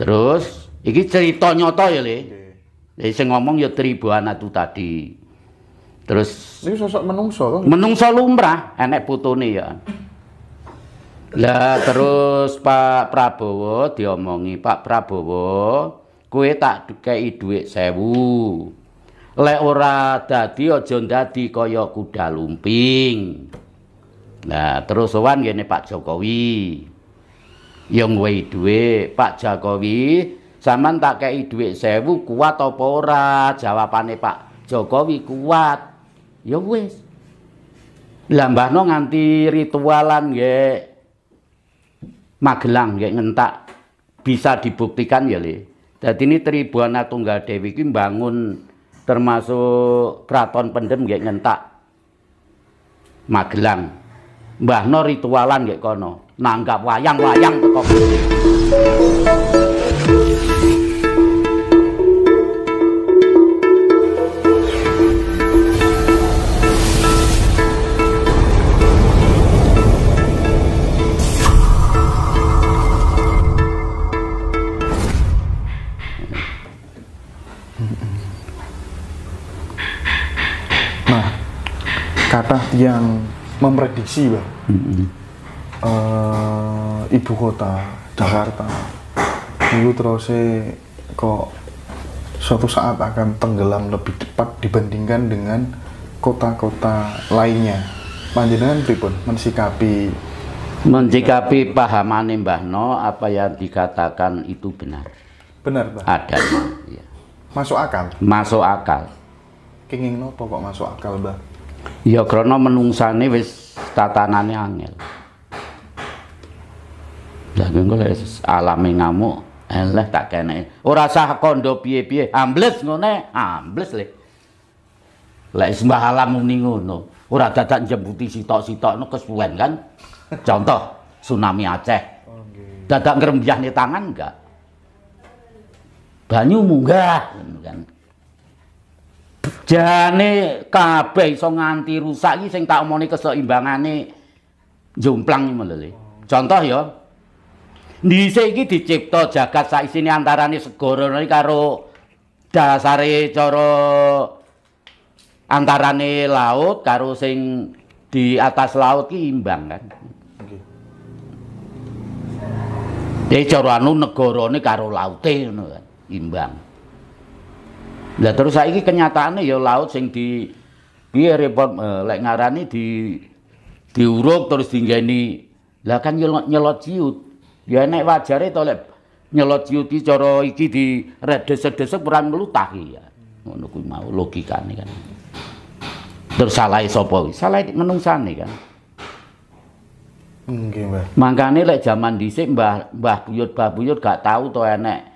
Terus iki cerita nyata ya Le. Nggih. Okay. Sing ngomong ya Tribuana tu tadi. Terus iki sosok menungso kok. Menungso lumrah enek fotone ya. Lah terus Pak Prabowo diomongi, Pak Prabowo, kue tak dikei dhuwit 1000. Lek ora dadi aja dadi kaya kuda lumping. Nah, terus sowan gene Pak Jokowi. Yang ngwehi dhuwit Pak Jokowi zaman tak kayak dhuwit sewu kuat apa ora jawabane Pak Jokowi kuat ya wis lambahno nganti ritualan ya Magelang ya ngentak bisa dibuktikan ya Le dadi ini Tribuana Tunggal Dewi ki bangun termasuk keraton pendem ya ngentak Magelang Mbah No ritualan kayak kono. Nanggap wayang-wayang Nah kata yang memprediksi bang hmm. uh, eh, ibu kota Jakarta dulu terus kok suatu saat akan tenggelam lebih cepat dibandingkan dengan kota-kota lainnya. Panjenengan pripun mensikapi mensikapi pahaman Mbah No apa yang dikatakan itu benar. Benar, Pak. ada ya. Masuk akal. Masuk akal. Kenging nopo kok masuk akal, Mbah? ya menungsa nih wis tatanane angel Jadi engko alami ngamuk eleh tak kene ora sah kondo piye-piye ambles ngone, ambles le lek sembah alam muni ngono ora dadak njembuti sitok-sitok kesuwen kan contoh tsunami Aceh dadak ngrembyahne tangan enggak banyu munggah kan jane kabeh iso nganti rusak iki sing tak omoni keseimbangane jomplang iki mulih. Oh. Contoh ya. Dhisik iki dicipta jagat sak isine antarane segara karo dasare cara antarane laut karo sing di atas laut ki imbang kan. Nggih. Okay. Dhe cara anu negarane karo laute ngono kan, imbang. Lah terus saiki kenyataannya ya laut sing di piye repot eh, lek ngarani di diuruk terus dinggeni. Lah kan nyelot nyelot ciut. Ya enek wajare to lek nyelot ciut iki cara iki di redesek-desek ora melutah ya. Ngono kuwi mau logikane kan. Terus salah sapa kuwi? Salah menungsane kan. Nggih, Mbah. Mangkane lek jaman dhisik Mbah Mbah Buyut Mbah Buyut gak tau to enek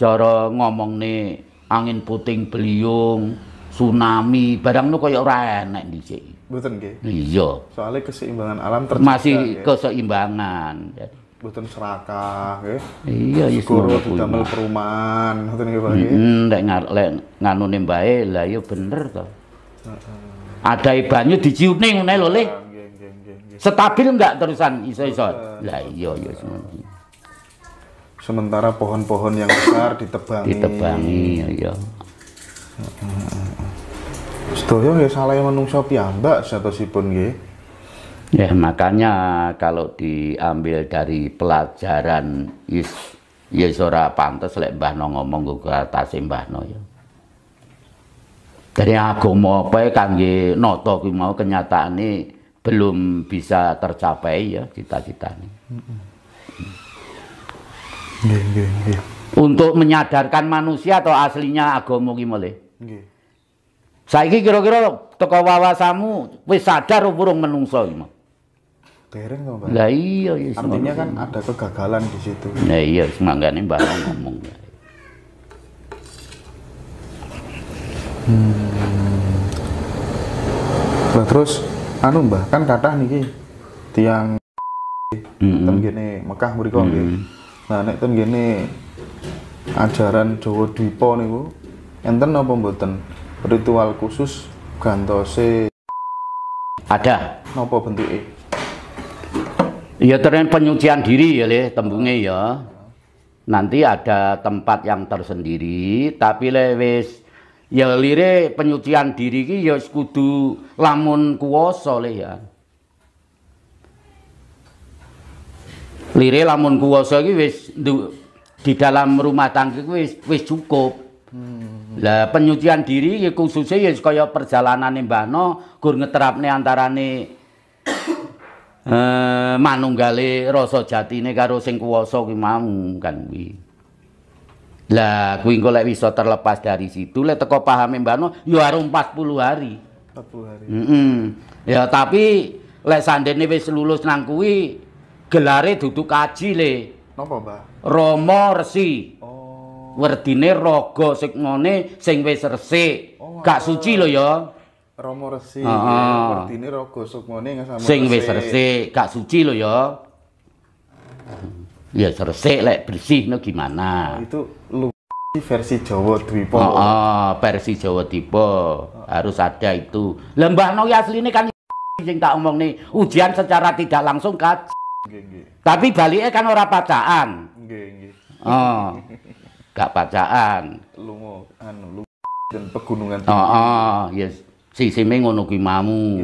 cara nih angin puting beliung, tsunami, barang nu kaya ora di sini. Betul nggih. Iya. Soalnya keseimbangan alam terjaga. Masih ya. keseimbangan. Betul serakah Iya, iya. Guru didamel perumahan, ngoten nih Pak. Heeh, nek lek nganune bae lah yo iya bener to. Heeh. Adai banyu neng ngene lho, Le. Stabil enggak terusan iso-iso? Lah iya ya sementara pohon-pohon yang besar ditebangi ditebangi iya. ya sedaya nggih salahe manungsa piyambak si pun, ya makanya kalau diambil dari pelajaran is ya ora pantas lek Mbah No ngomong ke atas Mbah No ya dari aku mau apa ya no toki mau kenyataan ini belum bisa tercapai ya cita ini Mm -hmm. Untuk menyadarkan manusia atau aslinya agama ki mulih. Saiki kira-kira teko wawasamu wis sadar burung menungso iki, Mas? Dereng kok, Mbak. Lah iya, iya. Artinya kan ada kegagalan di situ. Nah iya, semanggane Mbak ngomong. Hmm. terus anu Mbah, kan kathah niki tiang mm -hmm. teng Mekah mriku Mm -hmm. Nah, nek ten gini ajaran Jawa Dwipa bu, enten apa mboten? Ritual khusus gantose ada napa E? Ya terus penyucian diri ya le tembunge ya. Nanti ada tempat yang tersendiri tapi lewis ya lire penyucian diri ki ya kudu lamun kuwasa le ya. lire lamun kuwasa iki wis di dalam rumah tangga wis wis cukup. Hmm. Lah penyucian diri ya khususnya ya kaya perjalanane Mbah No gur ngeterapne antarane eh manunggale rasa jatine karo sing kuwasa kuwi mau kan kuwi. Lah kuwi engko lek bisa terlepas dari situ lek teko pahame Mbah No ya arung 40 hari. 40 hari. Mm -mm. Ya tapi lek sandene wis lulus nang kuwi Gelare duduk kaji le. Napa, Mbah? Rama Resi. Oh. Werdine raga sikmane sing wis resik. Oh, Gak suci lho ya. Rama Resi. Heeh. Werdine raga sukmane sama sing wis resik, gak suci lho ya. Ya resik lek bersih no nah gimana? itu lu versi Jawa Dwipo. Oh, oh, versi Jawa Dwipo. Oh. Harus ada itu. Lembah no ya asli ini kan sing tak omong nih ujian secara tidak langsung kaji tapi baliknya kan orang pacaan. Nggih, Oh. Gak pacaan. mau anu lu dan pegunungan. Heeh, oh, oh, yes. Iya. Sisime ngono kuwi mamu.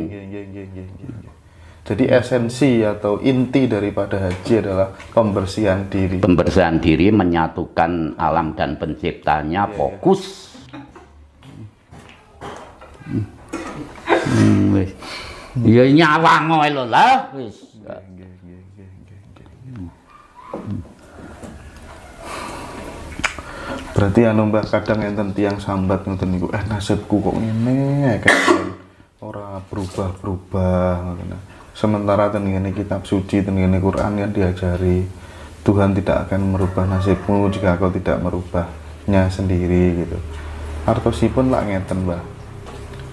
Jadi esensi atau inti daripada haji adalah pembersihan diri. Pembersihan diri menyatukan alam dan penciptanya yeah, iya. fokus. Yeah. Hmm, Ya nyawang ngono lah, wis berarti anu mbah kadang enten tiang sambat ngoten niku eh nasibku kok ngene kan orang berubah-berubah sementara tenti ini kitab suci ini Quran yang diajari Tuhan tidak akan merubah nasibmu jika kau tidak merubahnya sendiri gitu artosipun lah ngeten mbah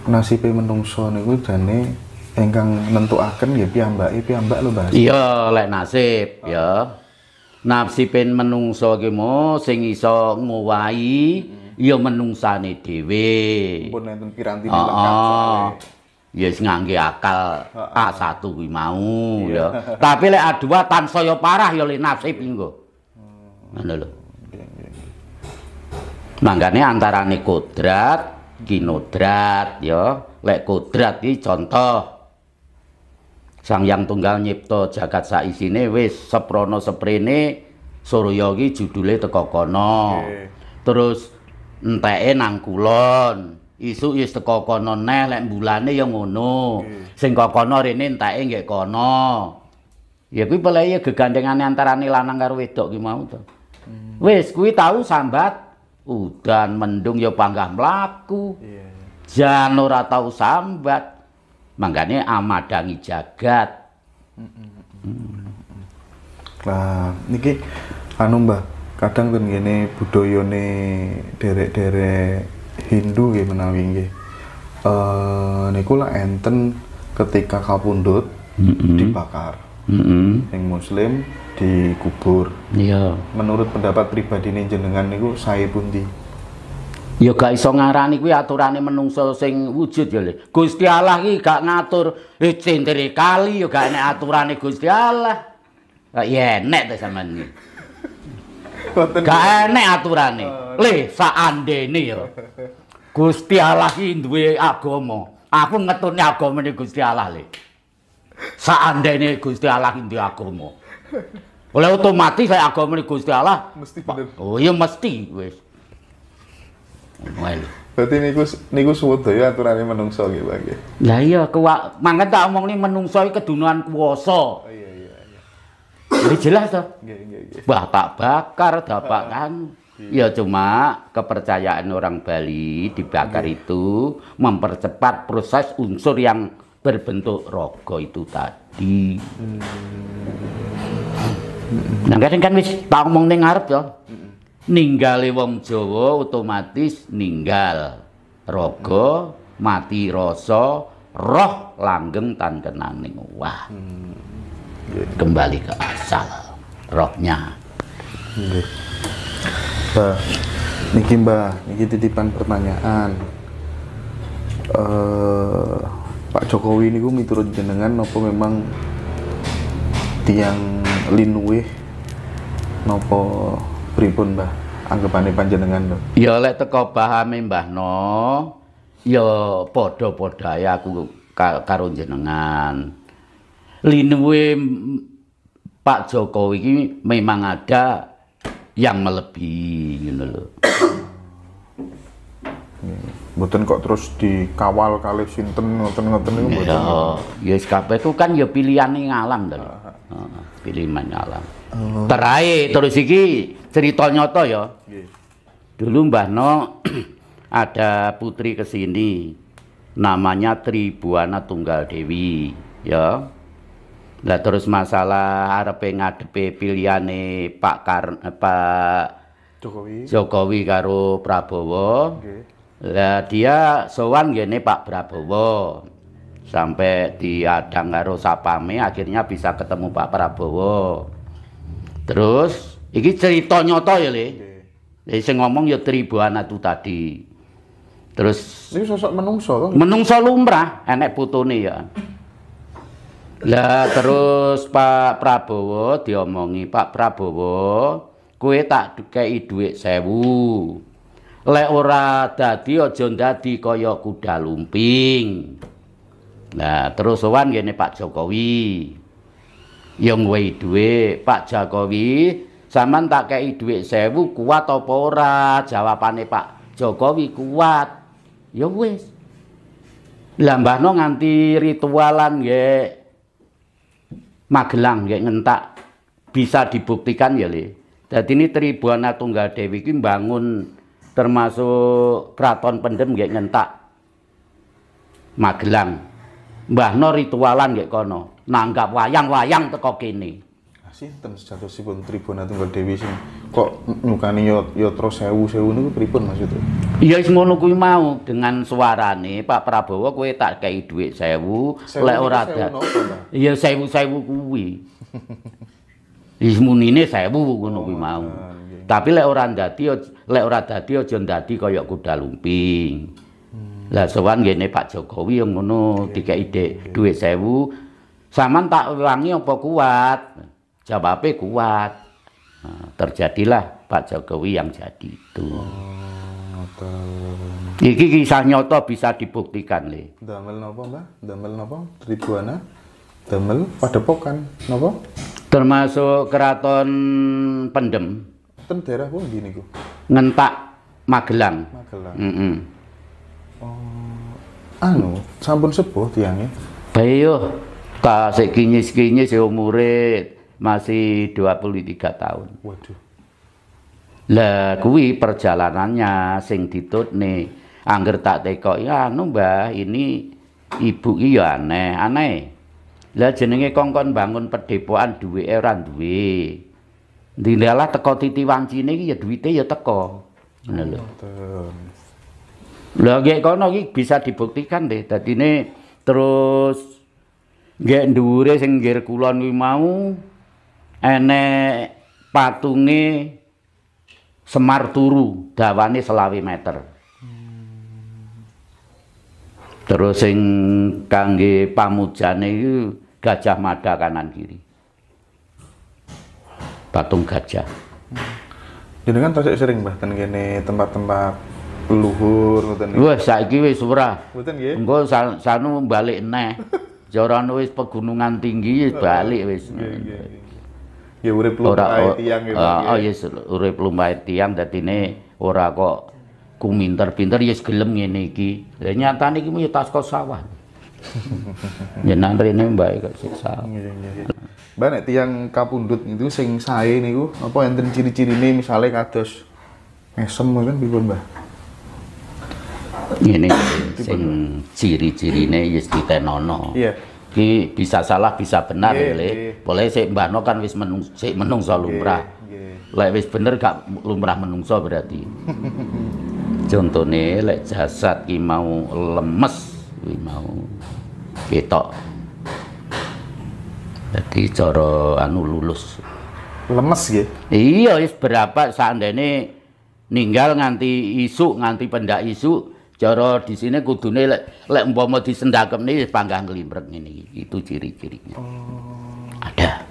nasibe menungso niku jane ingkang nentukaken ya piyambake piyambak lho mbah iya lek nasib ya nafsipen menungsa ki sing iso nguwahi hmm. ya menungsane dhewe. Ampun enten piranti lengkap. Ya wis ngangge akal A1 kuwi mau ya. Tapi lek A2 tansaya parah ya le nafsi pinggo. Hmm. Ngono lho. Manggane antaraning kodrat, kinodrat ya. Lek kodrat iki contoh Sang Yang Tunggal nyipto jagat saisine wis wes seprene Surya ki judule teka kono. Okay. Terus enteke nang kulon. Isu wis teka kono neh lek bulane ya ngono. Okay. Sing kono rene enteke nggih kono. Ya kuwi pelae ya gegandengane antarane lanang karo wedok ki mau to. Hmm. Wis kuwi tau sambat udan mendung ya panggah mlaku. Yeah. Iya. Jan ora tau sambat. Makanya amadangi jagat. Hmm. Nah, niki anu Mbah, kadang ten ngene budayane derek-derek Hindu gimana menawi Eh niku lah enten ketika kapundut mm dibakar. Yang muslim dikubur. Iya. Menurut pendapat pribadi nih jenengan niku saya pun di. ya gak iso ngarani kuwi aturane menungso sing wujud ya le Gusti Allah iki gak ngatur eh cendere kali ya gak enek aturane Gusti Allah gak enek ta sampean iki gak enek aturane le saandene ya Gusti Allah iki duwe agama aku ngetune agamane Gusti Allah le saandene Gusti Allah iki duwe agama oleh otomatis saya agama Gusti Allah mesti bener oh iya mesti wis Waduh. Berarti niku niku swadaya aturane menungso nggih Pak Lah iya kuwa tak omongni menungso iki kedunuan kuwasa. Oh iya, iya, iya. jelas toh? Bapak bakar, bapak ah, kan. Ya cuma kepercayaan orang Bali dibakar itu mempercepat proses unsur yang berbentuk rogo itu tadi. nggak hmm. Nah, kan wis tak omong ning ngarep ya. Ninggali wong Jawa otomatis ninggal Rogo, mati rasa roh langgeng tan kenaning wah hmm. kembali ke asal rohnya hmm. Mbak niki niki titipan pertanyaan uh, Pak Jokowi ini gue miturut jenengan nopo memang tiang linweh, nopo pripun Mbah anggapannya panjenengan Mbah? Ya lek teko pahami Mbah No, ya podo ya aku karun jenengan. linwe Pak Jokowi ini memang ada yang melebihi gitu loh. Mboten kok terus dikawal kali sinten ngoten-ngoten niku mboten. Ya, ya kabeh itu kan ya pilihan yang alam to. Heeh. Pilihan alam. Oh. Terai terus iki cerita nyoto ya. Dulu Mbah No ada putri kesini namanya Tri Buana Tunggal Dewi ya. Nah terus masalah arepe ngadepe pilihane Pak Kar eh, Pak Jokowi Jokowi karo Prabowo. Lah dia sowan gini Pak Prabowo. Sampai diadang karo sapame akhirnya bisa ketemu Pak Prabowo. Terus Iki cerita nyata ya, Le. Nggih. Okay. Sing ngomong ya Tribuanatu tadi. Terus Ini sosok menungso to. Menungso lumrah, enek ya. Lah terus Pak Prabowo diomongi, Pak Prabowo, kue tak kei dhuwit sewu. Lek ora dadi aja dadi kaya kuda lumping. Nah, terus sowan gini Pak Jokowi. yang ngwehi dhuwit, Pak Jokowi Zaman tak kayak dhuwit sewu kuat apa ora? Jawabane Pak Jokowi kuat. Ya wis. no nganti ritualan ya Magelang ya ngentak bisa dibuktikan ya Le. Jadi ini Tribuana Tunggal Dewi iki bangun termasuk keraton pendem ya ngentak Magelang. Mbah no ritualan ya kono, nanggap wayang-wayang teko ini. Sinten sejatosipun Tribuna Tunggal Dewi sing kok nyukani yo yo terus sewu-sewu niku pripun maksudku? Iya wis ngono kuwi mau dengan suarane Pak Prabowo kowe tak kei dhuwit sewu lek ora Iya 1000 sewu kuwi. Wis munine 1000 ngono kuwi oh, mau. Iya, iya. Tapi lek ora dadi lek ora dadi aja dadi kaya kuda lumping. Hmm. Lah sowan ngene Pak Jokowi yang ngono iya, dikei dhuwit sewu Saman tak wangi apa kuat? Jawabnya kuat. Nah, terjadilah Pak Jokowi yang jadi itu. Oh, Iki kisah nyoto bisa dibuktikan le. Damel nopo mbak? Damel nopo? tribuana Damel padepokan nopo? Termasuk keraton pendem. Ten daerah pun gini ku. Ngentak Magelang. Magelang. Mm -mm. Oh, anu, sampun sepuh tiangnya. Bayo, kasih kinyis-kinyis ya umure masih 23 tahun. Waduh. Lah kuwi perjalanannya sing ditut nih angger tak teko ya anu Mbah ini ibu iki ya aneh, aneh. Lah jenenge kongkon bangun pedepokan duwe ora duwe. Dilalah teko titi wancine iki ya duwite ya teko. Ngono lho. Lah nggih kono iki bisa dibuktikan deh. Dadine terus nggih dhuwure sing nggir kulon kuwi mau enek patunge Semar turu dawane selawe meter. Terus sing kangge pamujane iku Gajah Mada kanan kiri. Patung gajah. kan terus sering bahkan gini tempat-tempat leluhur. ngoten. Wes saiki wis ora. Mboten nggih. Engko sanu balik neh. Jorane ya wis pegunungan tinggi balik wis. Ya urip lumrahe tiyang gitu. Oh yes urip lumrahe tiyang dadine ora kok ku pinter-pinter yes gelem ngene iki. Lah nyatane iki ya tas kosawan. Ya, Jenengan rene mbae kok siksa. Iya, iya, Mbak nek tiyang kapundhut itu sing sae niku apa enten ciri-cirine misale kados mesem kan pripun Mbah? ini sing ciri-cirine yes ditenono. Iya. Yeah ki bisa salah bisa benar yeah, le. Yeah. Boleh sik mbahno kan wis menung sik menungso lumrah. Yeah, yeah. Lek wis bener gak lumrah menungso berarti. Contohnya lek jasad ki mau lemes ki mau ketok. Jadi coro anu lulus. Lemes ya? Iya, wis berapa seandainya ninggal nganti isu, nganti pendak isu, Cara di sini kudune lek lek umpama disendakep niki panggang nglimpreng ini Itu ciri-cirinya. Oh. Ada.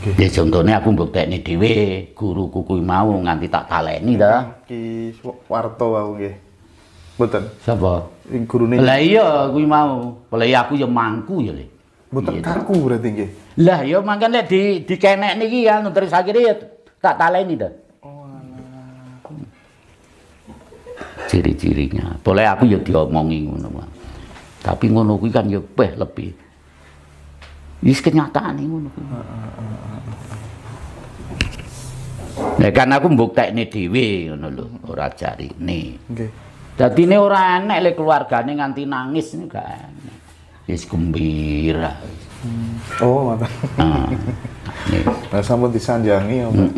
Okay. Ya contohnya aku mbuktekne dhewe guru kuwi mau nganti tak taleni ta. Ki Warto aku nggih. Mboten. Sapa? Gurune. Lah iya kuwi mau. Lah Oleh iya, aku ya mangku ya le. Mboten iya, kaku berarti nggih. Lah ya mangkane lek di dikenek niki ya terus akhire ya tak taleni ta. ciri-cirinya. Boleh aku ya diomongi ngono Tapi ngono kuwi kan ya peh lebih. Wis kenyataan ngono kuwi. Nah, kan aku mbuktekne dhewe ngono lho, ora jarine. ini jadi ini orang enek le nganti nangis nih gak enak. gembira. Hmm. Oh, mata. Nah, nah disanjangi. Heeh.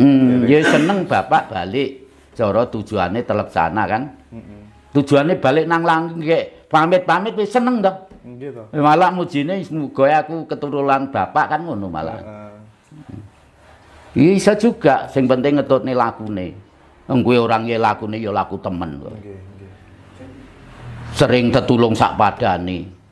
Iya, iya. Ya seneng bapak balik cara tujuannya telep sana kan. Tujuannya balik nang langge pamit-pamit wis seneng toh. Nggih to. Malah mujine muga aku keturunan bapak kan ngono malah. Heeh. Iya, bisa juga sing penting ngetutne nih Wong kuwi ora nggih lakune ya laku temen kok. Nggih, nggih. Sering tetulung sak nih.